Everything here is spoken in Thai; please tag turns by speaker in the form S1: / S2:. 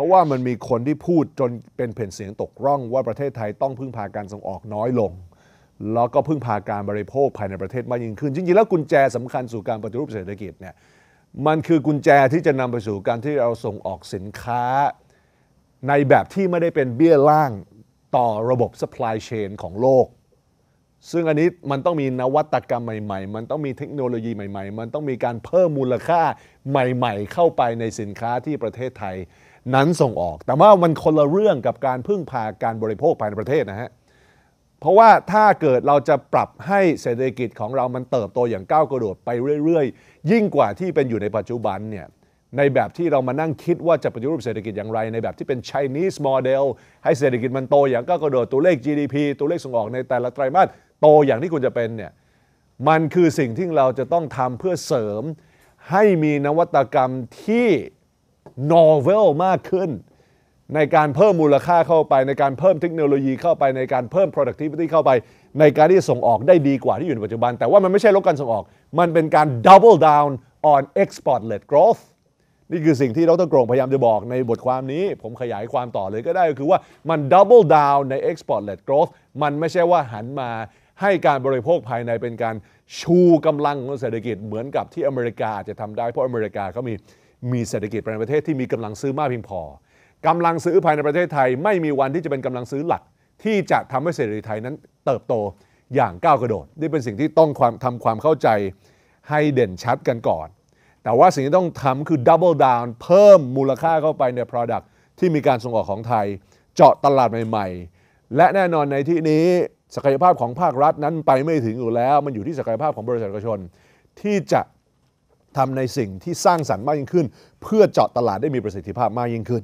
S1: ราะว่ามันมีคนที่พูดจนเป็นเพ่นเสียงตกร่อง ว่าประเทศไทยต้องพึ่งพาการส่งออกน้อยลง แล้วก็พึ่งพาการบริโภคภายในประเทศมากยิ่งขึ้น จริงๆแล้วกุญแจสำคัญสู่การปฏิรูปเศรษฐกิจเนี่ยมันคือกุญแจที่จะนำไปสู่การที่เราส่งออกสินค้า ในแบบที่ไม่ได้เป็นเบี้ยล่างต่อระบบ supply chain ของโลกซึ่งอันนี้มันต้องมีนวัตกรรมใหม่ๆ มันต้องมีเทคโนโลยีใหม่ ๆ มันต้องมีการเพิ่มมูลค่าใหม่ๆ เข้าไปในสินค้าที่ประเทศไทยนั้นส่งออก แต่ว่ามันคนละเรื่องกับการพึ่งพาการบริโภคภายในประเทศนะฮะ เพราะว่าถ้าเกิดเราจะปรับให้เศรษฐกิจของเรามันเติบโตอย่างก้าวกระโดดไปเรื่อย ๆ ยิ่งกว่าที่เป็นอยู่ในปัจจุบันเนี่ย ในแบบที่เรามานั่งคิดว่าจะปฏิรูปเศรษฐกิจอย่างไรในแบบที่เป็น Chinese model ให้เศรษฐกิจมันโตอย่างก้าวกระโดดตัวเลข GDP ตัวเลขส่งออกในแต่ละไตรมาสโตอย่างที่ควรจะเป็นเนี่ยมันคือสิ่งที่เราจะต้องทำเพื่อเสริม ให้มีนวัตกรรมที่นอเวลมากขึ้น ในการเพิ่มมูลค่าเข้าไปในการเพิ่มเทคโนโลยีเข้าไปในการเพิ่ม productivity เข้าไป ในการที่ส่งออกได้ดีกว่าที่อยู่ในปัจจุบัน แต่ว่ามันไม่ใช่ลดการส่งออก มันเป็นการ double down on export led growth นี่คือสิ่งที่ดรกรงพยายามจะบอก ในบทความนี้ ผมขยายความต่อเลยก็ได้ก็คือว่ามัน double down ใน export led growth มันไม่ใช่ว่าหันมาให้การบริโภคภายในเป็นการชูกำลังของเศรษฐกิจเหมือนกับที่อเมริกาจะทำได้ เพราะอเมริกาเขามีมีเศรษฐกิจภายในประเทศที่มีกำลังซื้อมากเพียงพอ กำลังซื้อภายในประเทศไทย ไม่มีวันที่จะเป็นกำลังซื้อหลัก ที่จะทำให้เศรษฐกิจไทยนั้น เติบโตอย่างก้าวกระโดด นี่เป็นสิ่งที่ต้องความทำความเข้าใจให้เด่นชัดกันก่อน แต่ว่าสิ่งที่ต้องทำคือ double down เพิ่มมูลค่าเข้าไปใน product ที่มีการส่งออกของไทยเจาะตลาดใหม่ ๆ และแน่นอนในที่นี้ศักยภาพของภาครัฐนั้นไปไม่ถึงอยู่แล้ว มันอยู่ที่ศักยภาพของบริษัทเอกชน ที่จะทำในสิ่งที่สร้างสรรค์มากยิ่งขึ้น เพื่อเจาะตลาดได้มีประสิทธิภาพมากยิ่งขึ้น